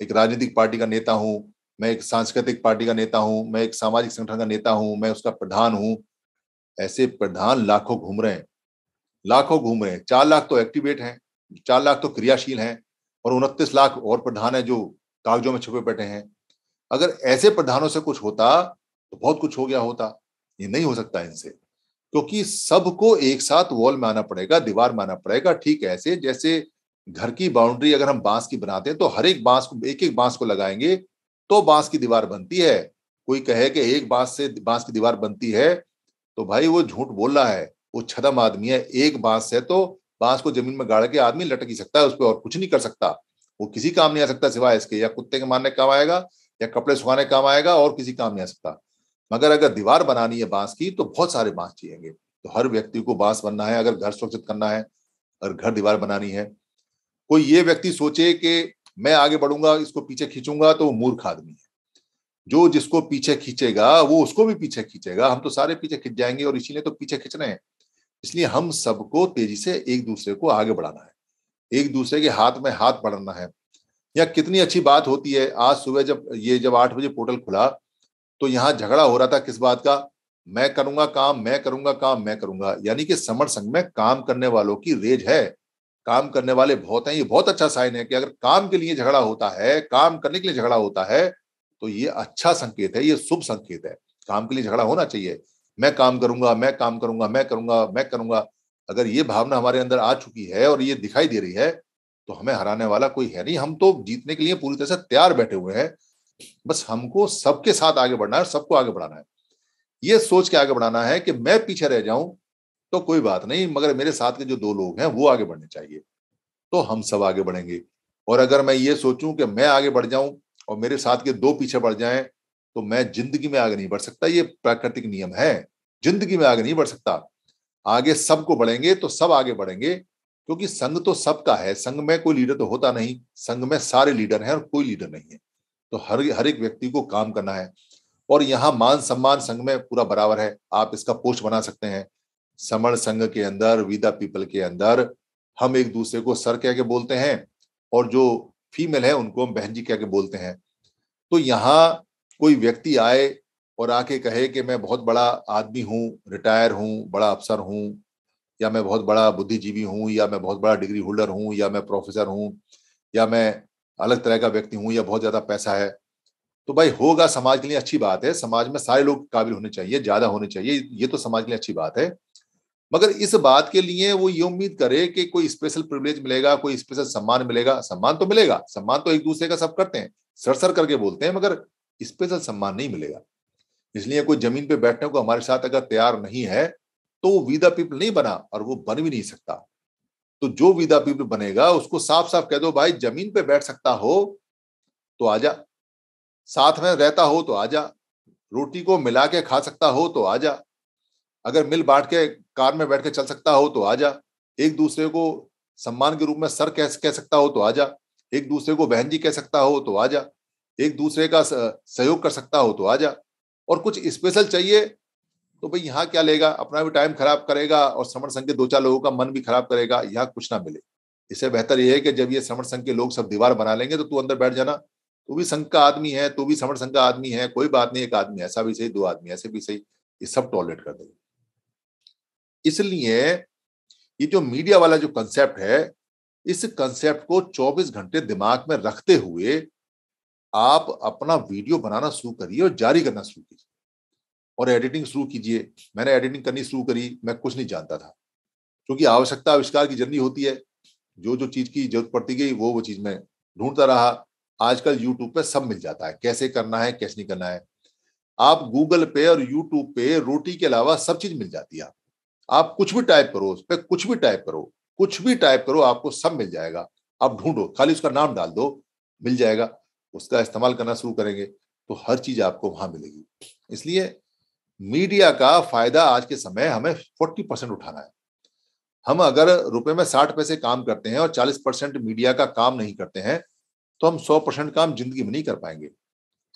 एक राजनीतिक पार्टी का नेता हूँ मैं एक सांस्कृतिक पार्टी का नेता हूँ मैं एक सामाजिक संगठन का नेता हूँ मैं उसका प्रधान हूँ ऐसे प्रधान लाखों घूम रहे हैं लाखों घूम रहे हैं चार लाख तो एक्टिवेट हैं चार लाख तो क्रियाशील हैं और उनतीस लाख और प्रधान हैं जो कागजों में छुपे बैठे हैं अगर ऐसे प्रधानों से कुछ होता तो बहुत कुछ हो गया होता ये नहीं हो सकता इनसे क्योंकि सबको एक साथ वॉल में आना पड़ेगा दीवार में आना पड़ेगा ठीक ऐसे जैसे घर की बाउंड्री अगर हम बांस की बनाते हैं तो हर एक बांस को एक एक बांस को लगाएंगे तो बांस की दीवार बनती है कोई कहे कि एक बांस से बांस की दीवार बनती है तो भाई वो झूठ बोल रहा है वो छदम आदमी है एक बांस है तो बांस को जमीन में गाड़ के आदमी लटक ही सकता है उस पर और कुछ नहीं कर सकता वो किसी काम नहीं आ सकता सिवाय इसके या कुत्ते के मारने काम आएगा या कपड़े सुखाने काम आएगा और किसी काम नहीं आ सकता मगर अगर दीवार बनानी है बांस की तो बहुत सारे बांस चाहिएंगे तो हर व्यक्ति को बांस बनना है अगर घर सुरक्षित करना है अगर घर दीवार बनानी है कोई ये व्यक्ति सोचे कि मैं आगे बढ़ूंगा इसको पीछे खींचूंगा तो वो मूर्ख आदमी है जो जिसको पीछे खींचेगा वो उसको भी पीछे खींचेगा हम तो सारे पीछे खींच जाएंगे और इसीलिए तो पीछे खींच रहे हैं इसलिए हम सबको तेजी से एक दूसरे को आगे बढ़ाना है एक दूसरे के हाथ में हाथ बढ़ाना है या कितनी अच्छी बात होती है आज सुबह जब ये जब आठ बजे पोर्टल खुला तो यहाँ झगड़ा हो रहा था किस बात का मैं करूंगा काम मैं करूंगा काम मैं करूंगा यानी कि समर संघ में काम करने वालों की रेज है काम करने वाले बहुत हैं ये बहुत अच्छा साइन है कि अगर काम के लिए झगड़ा होता है काम करने के लिए झगड़ा होता है तो ये अच्छा संकेत है ये शुभ संकेत है काम के लिए झगड़ा होना चाहिए मैं काम करूंगा मैं काम करूंगा मैं करूंगा मैं करूंगा अगर ये भावना हमारे अंदर आ चुकी है और ये दिखाई दे रही है तो हमें हराने वाला कोई है नहीं हम तो जीतने के लिए पूरी तरह से तैयार बैठे हुए हैं बस हमको सबके साथ आगे बढ़ना है सबको आगे बढ़ाना है ये सोच के आगे बढ़ाना है कि मैं पीछे रह जाऊं तो कोई बात नहीं मगर मेरे साथ के जो दो लोग हैं वो आगे बढ़ने चाहिए तो हम सब आगे बढ़ेंगे और अगर मैं ये सोचूं कि मैं आगे बढ़ जाऊं और मेरे साथ के दो पीछे बढ़ जाएं तो मैं जिंदगी में आगे नहीं बढ़ सकता ये प्राकृतिक नियम है जिंदगी में आगे नहीं बढ़ सकता आगे सबको बढ़ेंगे तो सब आगे बढ़ेंगे क्योंकि संघ तो सबका है संघ में कोई लीडर तो होता नहीं संघ में सारे लीडर हैं और कोई लीडर नहीं है तो हर हर एक व्यक्ति को काम करना है और यहाँ मान सम्मान संघ में पूरा बराबर है आप इसका पोस्ट बना सकते हैं समण संघ के अंदर विदा पीपल के अंदर हम एक दूसरे को सर कह के बोलते हैं और जो फीमेल है उनको हम बहन जी कह के बोलते हैं तो यहाँ कोई व्यक्ति आए और आके कहे कि मैं बहुत बड़ा आदमी हूँ रिटायर हूँ बड़ा अफसर हूँ या मैं बहुत बड़ा बुद्धिजीवी हूँ या मैं बहुत बड़ा डिग्री होल्डर हूँ या मैं प्रोफेसर हूँ या मैं अलग तरह का व्यक्ति हूँ या बहुत ज़्यादा पैसा है तो भाई होगा समाज के लिए अच्छी बात है समाज में सारे लोग काबिल होने चाहिए ज़्यादा होने चाहिए ये तो समाज के लिए अच्छी बात है मगर इस बात के लिए वो ये उम्मीद करे कि कोई स्पेशल प्रिविलेज मिलेगा कोई स्पेशल सम्मान मिलेगा सम्मान तो मिलेगा सम्मान तो एक दूसरे का सब करते हैं सर सर करके बोलते हैं मगर स्पेशल सम्मान नहीं मिलेगा इसलिए कोई जमीन पे बैठने को हमारे साथ अगर तैयार नहीं है तो वो विदा पीपल नहीं बना और वो बन भी नहीं सकता तो जो विदा पीपल बनेगा उसको साफ साफ कह दो भाई जमीन पे बैठ सकता हो तो आजा साथ में रहता हो तो आजा रोटी को मिला के खा सकता हो तो आजा अगर मिल बांट के कार में बैठ के चल सकता हो तो आजा एक दूसरे को सम्मान के रूप में सर कह कह सकता हो तो आजा एक दूसरे को बहन जी कह सकता हो तो आजा एक दूसरे का सहयोग कर सकता हो तो आजा और कुछ स्पेशल चाहिए तो भाई यहाँ क्या लेगा अपना भी टाइम खराब करेगा और श्रमण संघ के दो चार लोगों का मन भी खराब करेगा यहाँ कुछ ना मिले इससे बेहतर यह है कि जब ये श्रमण संघ के लोग सब दीवार बना लेंगे तो तू अंदर बैठ जाना तू भी संघ का आदमी है तू भी श्रमण संघ का आदमी है कोई बात नहीं एक आदमी ऐसा भी सही दो आदमी ऐसे भी सही ये सब टॉलरेट कर देंगे इसलिए ये जो मीडिया वाला जो कंसेप्ट है इस कंसेप्ट को 24 घंटे दिमाग में रखते हुए आप अपना वीडियो बनाना शुरू करिए और जारी करना शुरू कीजिए और एडिटिंग शुरू कीजिए मैंने एडिटिंग करनी शुरू करी मैं कुछ नहीं जानता था क्योंकि आवश्यकता आविष्कार की जर्नी होती है जो जो चीज की जरूरत पड़ती गई वो वो चीज मैं ढूंढता रहा आजकल यूट्यूब पे सब मिल जाता है कैसे करना है कैसे नहीं करना है आप गूगल पे और यूट्यूब पे रोटी के अलावा सब चीज मिल जाती है आपको आप कुछ भी टाइप करो उस पर कुछ भी टाइप करो कुछ भी टाइप करो आपको सब मिल जाएगा आप ढूंढो खाली उसका नाम डाल दो मिल जाएगा उसका इस्तेमाल करना शुरू करेंगे तो हर चीज आपको वहां मिलेगी इसलिए मीडिया का फायदा आज के समय हमें फोर्टी परसेंट उठाना है हम अगर रुपए में साठ पैसे काम करते हैं और चालीस परसेंट मीडिया का काम नहीं करते हैं तो हम सौ परसेंट काम जिंदगी में नहीं कर पाएंगे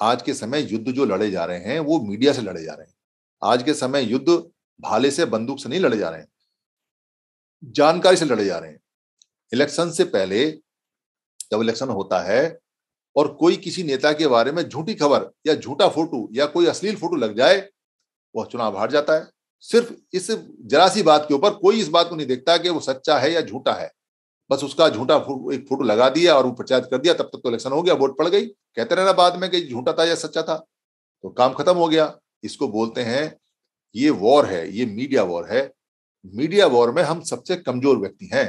आज के समय युद्ध जो लड़े जा रहे हैं वो मीडिया से लड़े जा रहे हैं आज के समय युद्ध भाले से बंदूक से नहीं लड़े जा रहे हैं जानकारी से लड़े जा रहे हैं इलेक्शन से पहले जब इलेक्शन होता है और कोई किसी नेता के बारे में झूठी खबर या झूठा फोटो या कोई अश्लील फोटो लग जाए वह चुनाव हार जाता है सिर्फ इस जरा सी बात के ऊपर कोई इस बात को नहीं देखता कि वो सच्चा है या झूठा है बस उसका झूठा एक फोटो लगा दिया और वो प्रचारित कर दिया तब तक तो इलेक्शन हो गया वोट पड़ गई कहते रहना बाद में कि झूठा था या सच्चा था तो काम खत्म हो गया इसको बोलते हैं ये वॉर है ये मीडिया वॉर है मीडिया वॉर में हम सबसे कमजोर व्यक्ति हैं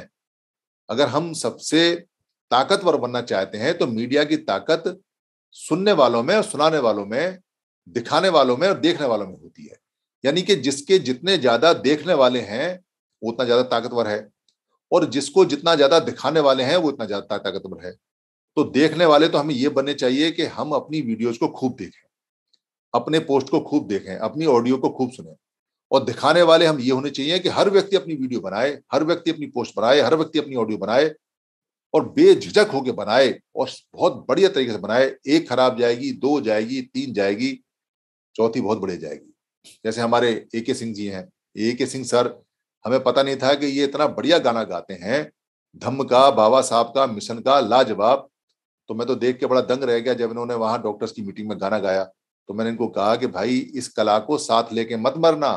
अगर हम सबसे ताकतवर बनना चाहते हैं तो मीडिया की ताकत सुनने वालों में और सुनाने वालों में दिखाने वालों में और देखने वालों में होती है यानी कि जिसके जितने ज्यादा देखने वाले हैं उतना ज्यादा ताकतवर है और जिसको जितना ज्यादा दिखाने वाले हैं वो उतना ज्यादा ताकतवर है तो देखने वाले तो हमें ये बनने चाहिए कि हम अपनी वीडियोज को खूब देखें अपने पोस्ट को खूब देखें अपनी ऑडियो को खूब सुने और दिखाने वाले हम ये होने चाहिए कि हर व्यक्ति अपनी वीडियो बनाए हर व्यक्ति अपनी पोस्ट बनाए हर व्यक्ति अपनी ऑडियो बनाए और बेझिझक होकर बनाए और बहुत बढ़िया तरीके से बनाए एक खराब जाएगी दो जाएगी तीन जाएगी चौथी बहुत बढ़िया जाएगी जैसे हमारे ए के सिंह जी हैं ए के सिंह सर हमें पता नहीं था कि ये इतना बढ़िया गाना गाते हैं धम्म का बाबा साहब का मिशन का लाजवाब तो मैं तो देख के बड़ा दंग रह गया जब इन्होंने वहां डॉक्टर्स की मीटिंग में गाना गाया तो मैंने इनको कहा कि भाई इस कला को साथ लेके मत मरना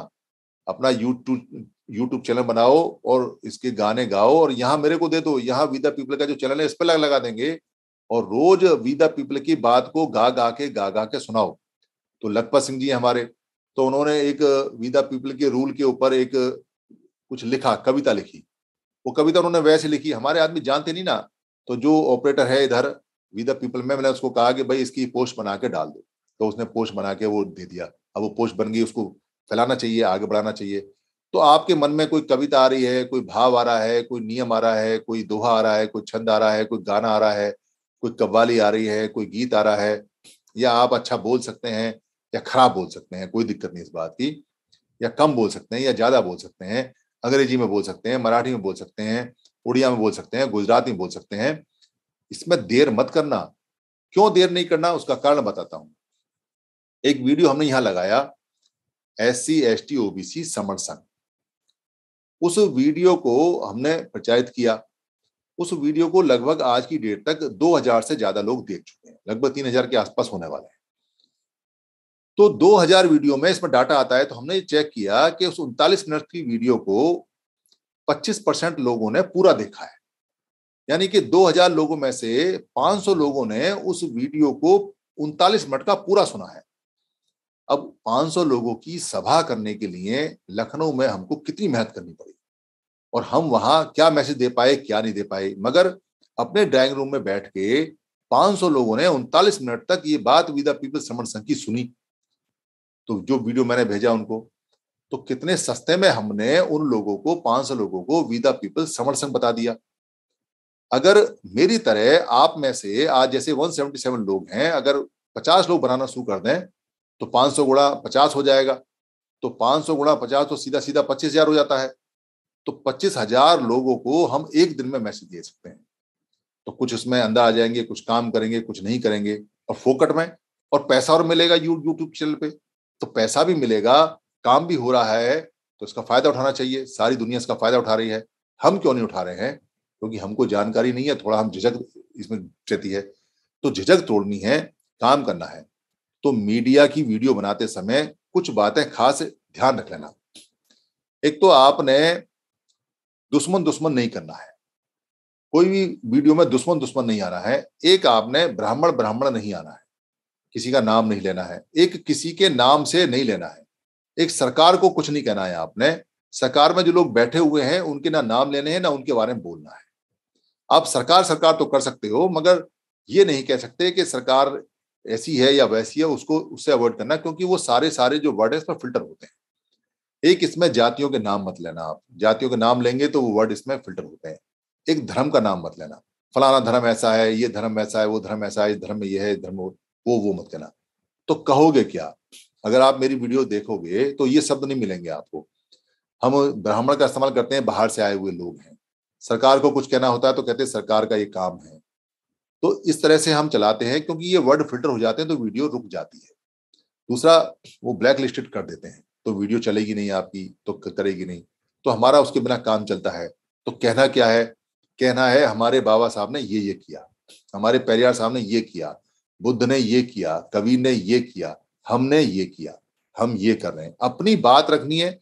अपना यूट्यूब यूट्यूब चैनल बनाओ और इसके गाने गाओ और यहाँ मेरे को दे दो यहाँ विदा पीपल का जो चैनल है इस पर लग लगा देंगे और रोज विदा पीपल की बात को गा गा के गा गा के सुनाओ तो लखपत सिंह जी हमारे तो उन्होंने एक विदा पीपल के रूल के ऊपर एक कुछ लिखा कविता लिखी वो कविता उन्होंने वैसे लिखी हमारे आदमी जानते नहीं ना तो जो ऑपरेटर है इधर विदा पीपल में मैंने उसको कहा कि भाई इसकी पोस्ट बना के डाल दो तो उसने पोस्ट बना के वो दे दिया अब वो पोस्ट बन गई उसको फैलाना चाहिए आगे बढ़ाना चाहिए तो आपके मन में कोई कविता आ रही है कोई भाव आ रहा है कोई नियम आ रहा है कोई दोहा आ रहा है कोई छंद आ रहा है कोई गाना आ रहा है कोई कव्वाली आ रही है कोई गीत आ रहा है या आप अच्छा बोल सकते हैं या खराब बोल सकते हैं कोई दिक्कत नहीं इस बात की या कम बोल सकते हैं या ज्यादा बोल सकते हैं अंग्रेजी में बोल सकते हैं मराठी में बोल सकते हैं उड़िया में बोल सकते हैं गुजराती में बोल सकते हैं इसमें देर मत करना क्यों देर नहीं करना उसका कारण बताता हूं एक वीडियो हमने यहां लगाया S C S T OBC समर्थन संघ उस वीडियो को हमने प्रचारित किया उस वीडियो को लगभग आज की डेट तक 2000 से ज्यादा लोग देख चुके हैं लगभग 3000 के आसपास होने वाले हैं तो 2000 वीडियो में इसमें डाटा आता है तो हमने चेक किया कि उस उनतालीस मिनट की वीडियो को 25 परसेंट लोगों ने पूरा देखा है यानी कि 2000 लोगों में से 500 लोगों ने उस वीडियो को उनतालीस मिनट का पूरा सुना है अब 500 लोगों की सभा करने के लिए लखनऊ में हमको कितनी मेहनत करनी पड़ी और हम वहां क्या मैसेज दे पाए क्या नहीं दे पाए मगर अपने ड्राइंग रूम में बैठ के 500 लोगों ने उनतालीस मिनट तक ये बात विद पीपल श्रमण संघ की सुनी तो जो वीडियो मैंने भेजा उनको तो कितने सस्ते में हमने उन लोगों को 500 लोगों को विदा पीपल श्रमण संघ बता दिया अगर मेरी तरह आप में से आज जैसे 177 लोग हैं अगर 50 लोग बनाना शुरू कर दें तो 500 गुणा पचास हो जाएगा तो 500 गुणा पचास तो सीधा सीधा पच्चीस हजार हो जाता है तो पच्चीस हजार लोगों को हम एक दिन में मैसेज दे सकते हैं तो कुछ उसमें अंदर आ जाएंगे कुछ काम करेंगे कुछ नहीं करेंगे और फोकट में और पैसा और मिलेगा यू यूट्यूब चैनल पे तो पैसा भी मिलेगा काम भी हो रहा है तो इसका फायदा उठाना चाहिए सारी दुनिया इसका फायदा उठा रही है हम क्यों नहीं उठा रहे हैं क्योंकि तो हमको जानकारी नहीं है थोड़ा हम झिझक इसमें रहती है तो झिझक तोड़नी है काम करना है तो मीडिया की वीडियो बनाते समय कुछ बातें खास ध्यान रख लेना एक तो आपने दुश्मन दुश्मन नहीं करना है कोई भी वीडियो में दुश्मन दुश्मन नहीं आना है एक आपने ब्राह्मण ब्राह्मण नहीं आना है किसी का नाम नहीं लेना है एक किसी के नाम से नहीं लेना है एक सरकार को कुछ नहीं कहना है आपने सरकार में जो लोग बैठे हुए हैं उनके ना नाम लेने हैं ना उनके बारे में बोलना है आप सरकार सरकार तो कर सकते हो मगर ये नहीं कह सकते कि सरकार ऐसी है या वैसी है उसको उससे अवॉइड करना क्योंकि वो सारे सारे जो वर्ड है इसमें फिल्टर होते हैं एक इसमें जातियों के नाम मत लेना आप जातियों के नाम लेंगे तो वो वर्ड इसमें फिल्टर होते हैं एक धर्म का नाम मत लेना फलाना धर्म ऐसा है ये धर्म ऐसा है वो धर्म ऐसा है इस धर्म ये है धर्म वो वो मत कहना तो कहोगे क्या अगर आप मेरी वीडियो देखोगे तो ये शब्द नहीं मिलेंगे आपको हम ब्राह्मण का इस्तेमाल करते हैं बाहर से आए हुए लोग हैं सरकार को कुछ कहना होता है तो कहते हैं सरकार का ये काम है तो इस तरह से हम चलाते हैं क्योंकि ये वर्ड फिल्टर हो जाते हैं तो वीडियो रुक जाती है दूसरा वो ब्लैक लिस्टेड कर देते हैं तो वीडियो चलेगी नहीं आपकी तो करेगी नहीं तो हमारा उसके बिना काम चलता है तो कहना क्या है कहना है हमारे बाबा साहब ने ये ये किया हमारे पेरियार साहब ने ये किया बुद्ध ने ये किया कवि ने ये किया हमने ये किया हम ये कर रहे हैं अपनी बात रखनी है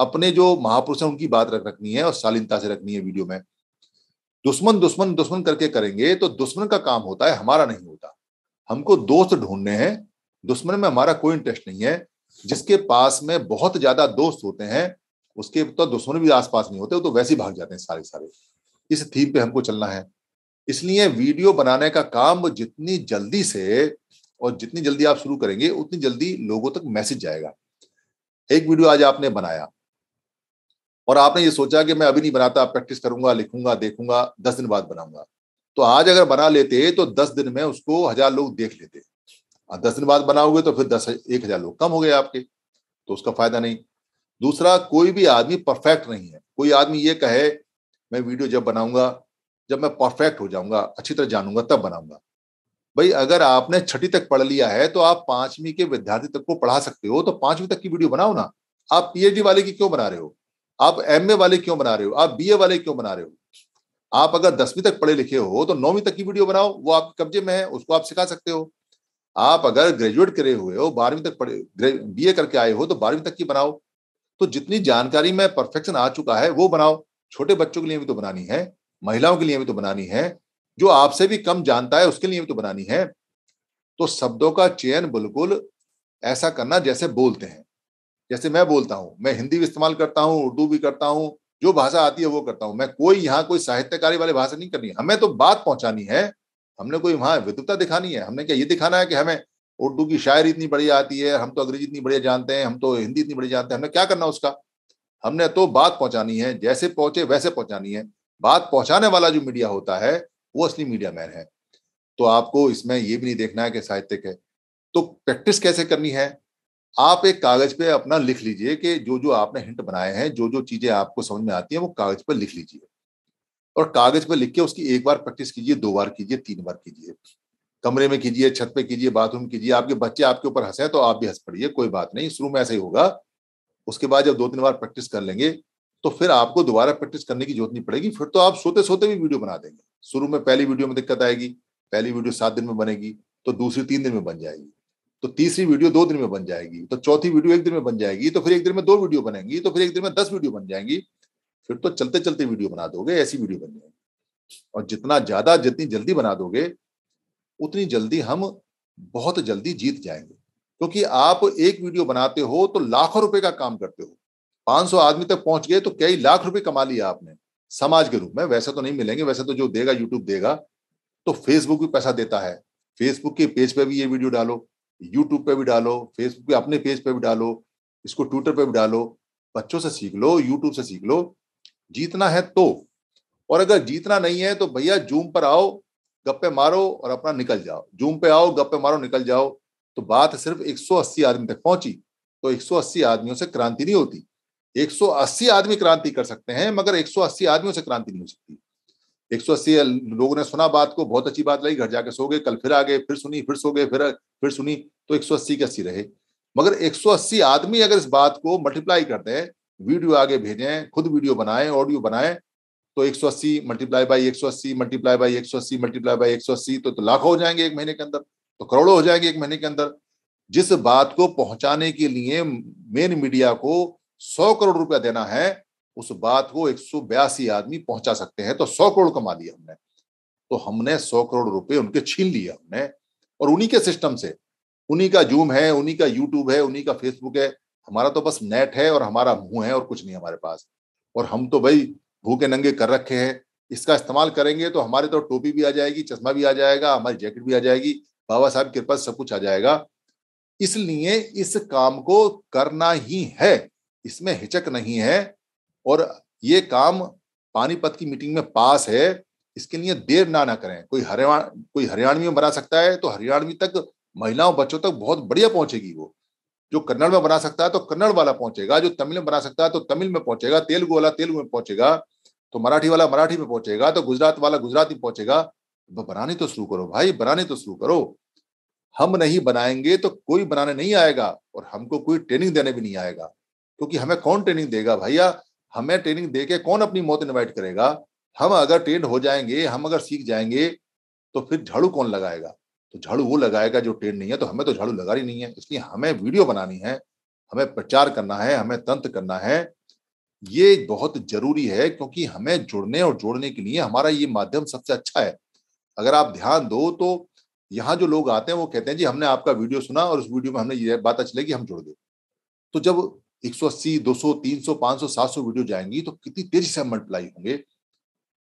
अपने जो महापुरुष हैं उनकी बात रख रखनी है और शालीनता से रखनी है वीडियो में दुश्मन दुश्मन दुश्मन करके करेंगे तो दुश्मन का काम होता है हमारा नहीं होता हमको दोस्त ढूंढने हैं दुश्मन में हमारा कोई इंटरेस्ट नहीं है जिसके पास में बहुत ज्यादा दोस्त होते हैं उसके तो दुश्मन भी आसपास नहीं होते तो वैसे ही भाग जाते हैं सारे सारे इस थीम पे हमको चलना है इसलिए वीडियो बनाने का काम जितनी जल्दी से और जितनी जल्दी आप शुरू करेंगे उतनी जल्दी लोगों तक मैसेज जाएगा एक वीडियो आज आपने बनाया और आपने ये सोचा कि मैं अभी नहीं बनाता प्रैक्टिस करूंगा लिखूंगा देखूंगा दस दिन बाद बनाऊंगा तो आज अगर बना लेते तो दस दिन में उसको हजार लोग देख लेते और हाँ, दस दिन बाद बनाओगे तो फिर दस एक हजार लोग कम हो गए आपके तो उसका फायदा नहीं दूसरा कोई भी आदमी परफेक्ट नहीं है कोई आदमी ये कहे मैं वीडियो जब बनाऊंगा जब मैं परफेक्ट हो जाऊंगा अच्छी तरह जानूंगा तब बनाऊंगा भाई अगर आपने छठी तक पढ़ लिया है तो आप पांचवी के विद्यार्थी तक को पढ़ा सकते हो तो पांचवी तक की वीडियो बनाओ ना आप पीएचडी वाले की क्यों बना रहे हो आप एम वाले क्यों बना रहे हो आप बी वाले क्यों बना रहे हो आप अगर दसवीं तक पढ़े लिखे हो तो नौवीं तक की वीडियो बनाओ वो आपके कब्जे में है उसको आप सिखा सकते हो आप अगर ग्रेजुएट करे हुए हो बारहवीं तक पढ़े बी करके आए हो तो बारहवीं तक की बनाओ तो जितनी जानकारी में परफेक्शन आ चुका है वो बनाओ छोटे बच्चों के लिए भी तो बनानी है महिलाओं के लिए भी तो बनानी है जो आपसे भी कम जानता है उसके लिए भी तो बनानी है तो शब्दों का चयन बिल्कुल ऐसा करना जैसे बोलते हैं जैसे मैं बोलता हूँ मैं हिंदी भी इस्तेमाल करता हूँ उर्दू भी करता हूँ जो भाषा आती है वो करता हूँ मैं कोई यहाँ कोई साहित्यकारी वाली भाषा नहीं करनी हमें तो बात पहुंचानी है हमने कोई वहां विद्वता दिखानी है हमने क्या ये दिखाना है कि हमें उर्दू की शायरी इतनी बढ़िया आती है हम तो अंग्रेजी इतनी बढ़िया जानते हैं हम तो हिंदी इतनी बढ़िया जानते हैं हमने क्या करना उसका हमने तो बात पहुंचानी है जैसे पहुंचे वैसे पहुंचानी है बात पहुंचाने वाला जो मीडिया होता है वो असली मीडिया मैन है तो आपको इसमें ये भी नहीं देखना है कि साहित्यिक है तो प्रैक्टिस कैसे करनी है आप एक कागज पे अपना लिख लीजिए कि जो जो आपने हिंट बनाए हैं जो जो चीजें आपको समझ में आती हैं वो कागज पर लिख लीजिए और कागज पर लिख के उसकी एक बार प्रैक्टिस कीजिए दो बार कीजिए तीन बार कीजिए कमरे में कीजिए छत पे कीजिए बाथरूम कीजिए आपके बच्चे आपके ऊपर हंसे तो आप भी हंस पड़िए कोई बात नहीं शुरू में ऐसा ही होगा उसके बाद जब दो तीन बार प्रैक्टिस कर लेंगे तो फिर आपको दोबारा प्रैक्टिस करने की जरूरत नहीं पड़ेगी फिर तो आप सोते सोते भी वीडियो बना देंगे शुरू में पहली वीडियो में दिक्कत आएगी पहली वीडियो सात दिन में बनेगी तो दूसरी तीन दिन में बन जाएगी तो तीसरी वीडियो दो दिन में बन जाएगी तो चौथी वीडियो एक दिन में बन जाएगी तो फिर एक दिन में दो वीडियो बनेंगी तो फिर एक दिन में दस वीडियो बन जाएंगी फिर तो चलते चलते वीडियो बना दोगे ऐसी वीडियो बन जाएगी और जितना ज्यादा जितनी जल्दी बना दोगे उतनी जल्दी हम बहुत जल्दी जीत जाएंगे क्योंकि आप एक वीडियो बनाते हो तो लाखों रुपए का काम करते हो 500 आदमी तक पहुंच गए तो कई लाख रुपए कमा लिया आपने समाज के रूप में वैसे तो नहीं मिलेंगे वैसे तो जो देगा यूट्यूब देगा तो फेसबुक भी पैसा देता है फेसबुक के पेज पे भी ये वीडियो डालो यूट्यूब पे भी डालो फेसबुक पे अपने पेज पे भी डालो इसको ट्विटर पे भी डालो बच्चों से सीख लो यूट्यूब से सीख लो जीतना है तो और अगर जीतना नहीं है तो भैया जूम पर आओ गप्पे मारो और अपना निकल जाओ जूम पे आओ गप्पे मारो निकल जाओ तो बात सिर्फ 180 आदमी तक पहुंची तो 180 आदमियों से क्रांति नहीं होती 180 आदमी क्रांति कर सकते हैं मगर 180 आदमियों से क्रांति नहीं हो सकती एक सौ अस्सी लोगों ने सुना बात को बहुत अच्छी बात लगी घर जाके सो गए कल फिर आ गए फिर सुनी फिर सो गए फिर फिर सुनी तो एक सौ अस्सी के अस्सी रहे मगर एक सौ अस्सी आदमी अगर इस बात को मल्टीप्लाई कर दें वीडियो आगे भेजें खुद वीडियो बनाए ऑडियो बनाए तो एक सौ अस्सी मल्टीप्लाई बाई एक सौ अस्सी मल्टीप्लाई बाई एक सौ अस्सी मल्टीप्लाई बाई एक सौ तो, तो लाखों हो जाएंगे एक महीने के अंदर तो करोड़ों हो जाएंगे एक महीने के अंदर जिस बात को पहुंचाने के लिए मेन मीडिया को सौ करोड़ रुपया देना है उस बात को एक आदमी पहुंचा सकते हैं तो सौ करोड़ कमा लिया हमने तो हमने सौ करोड़ रुपए उनके छीन लिए हमने और उन्हीं के सिस्टम से उन्हीं का जूम है उन्हीं का यूट्यूब है उन्हीं का फेसबुक है हमारा तो बस नेट है और हमारा मुंह है और कुछ नहीं हमारे पास और हम तो भाई भूखे नंगे कर रखे हैं इसका इस्तेमाल करेंगे तो हमारे तो टोपी भी आ जाएगी चश्मा भी आ जाएगा हमारी जैकेट भी आ जाएगी बाबा साहब के पास सब कुछ आ जाएगा इसलिए इस काम को करना ही है इसमें हिचक नहीं है और ये काम पानीपत की मीटिंग में पास है इसके लिए देर ना ना करें कोई हरियाणा कोई हरियाणवी में बना सकता है तो हरियाणवी तक महिलाओं बच्चों तक बहुत बढ़िया पहुंचेगी वो जो कन्नड़ में बना सकता है तो कन्नड़ वाला पहुंचेगा जो तमिल में बना सकता है तो तमिल में पहुंचेगा तेलुगु वाला तेलुगु में पहुंचेगा तो मराठी वाला मराठी में पहुंचेगा तो गुजरात वाला गुजराती में पहुंचेगा तो बनाने तो शुरू करो भाई बनाने तो शुरू करो हम नहीं बनाएंगे तो कोई बनाने नहीं आएगा और हमको कोई ट्रेनिंग देने भी नहीं आएगा क्योंकि हमें कौन ट्रेनिंग देगा भैया हमें ट्रेनिंग दे के कौन अपनी मौत इन्वाइट करेगा हम अगर ट्रेन हो जाएंगे हम अगर सीख जाएंगे तो फिर झाड़ू कौन लगाएगा तो झाड़ू वो लगाएगा जो ट्रेन नहीं है तो हमें तो झाड़ू लगा ही नहीं है इसलिए हमें वीडियो बनानी है हमें प्रचार करना है हमें तंत्र करना है ये बहुत जरूरी है क्योंकि हमें जुड़ने और जोड़ने के लिए हमारा ये माध्यम सबसे अच्छा है अगर आप ध्यान दो तो यहाँ जो लोग आते हैं वो कहते हैं जी हमने आपका वीडियो सुना और उस वीडियो में हमने ये बात अच्छी लगी हम जुड़ गए तो जब 180, 200, 300, 500, 700 वीडियो जाएंगी तो कितनी तेजी से मल्टीप्लाई होंगे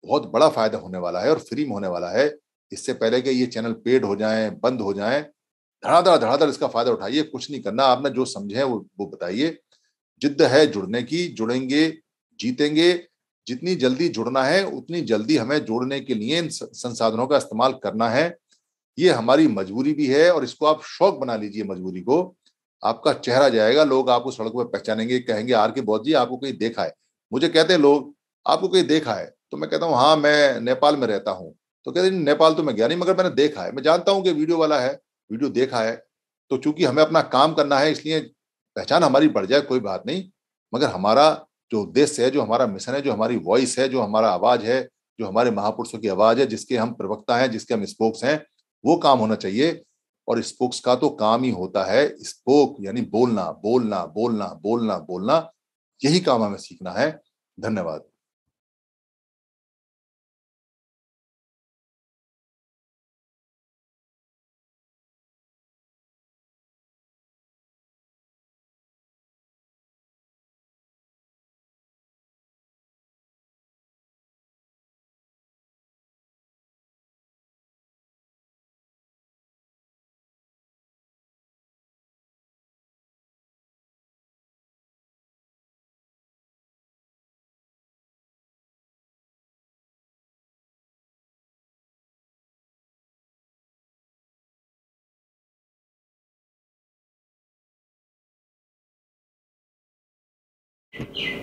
बहुत बड़ा फायदा होने वाला है और फ्री में होने वाला है इससे पहले कि ये चैनल पेड हो जाए बंद हो जाए धड़ाधड़ धड़ाधड़ इसका फायदा उठाइए कुछ नहीं करना आपने जो समझे वो वो बताइए जिद्द है जुड़ने की जुड़ेंगे जीतेंगे जितनी जल्दी जुड़ना है उतनी जल्दी हमें जोड़ने के लिए इन संसाधनों का इस्तेमाल करना है ये हमारी मजबूरी भी है और इसको आप शौक बना लीजिए मजबूरी को आपका चेहरा जाएगा लोग आपको सड़क पर पहचानेंगे कहेंगे आर के बौद्ध जी आपको कहीं देखा है मुझे कहते हैं लोग आपको कहीं देखा है तो मैं कहता हूँ हाँ मैं नेपाल में रहता हूँ तो कहते हैं नेपाल तो मैं गया नहीं मगर मैंने देखा है मैं जानता हूँ कि वीडियो वाला है वीडियो देखा है तो चूंकि हमें अपना काम करना है इसलिए पहचान हमारी बढ़ जाए कोई बात नहीं मगर हमारा जो उद्देश्य है जो हमारा मिशन है जो हमारी वॉइस है जो हमारा आवाज है जो हमारे महापुरुषों की आवाज है जिसके हम प्रवक्ता हैं जिसके हम स्पोक्स हैं वो काम होना चाहिए और स्पोक्स का तो काम ही होता है स्पोक यानी बोलना बोलना बोलना बोलना बोलना यही काम हमें सीखना है धन्यवाद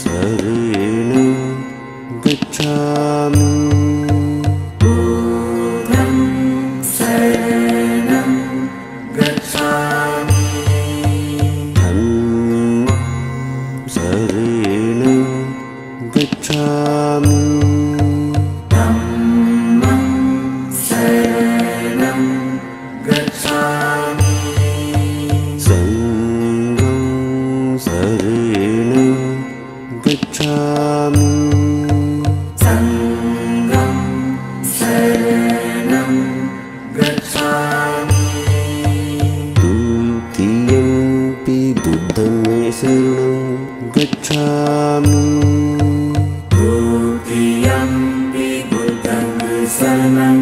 सरेण गच्छामि not night.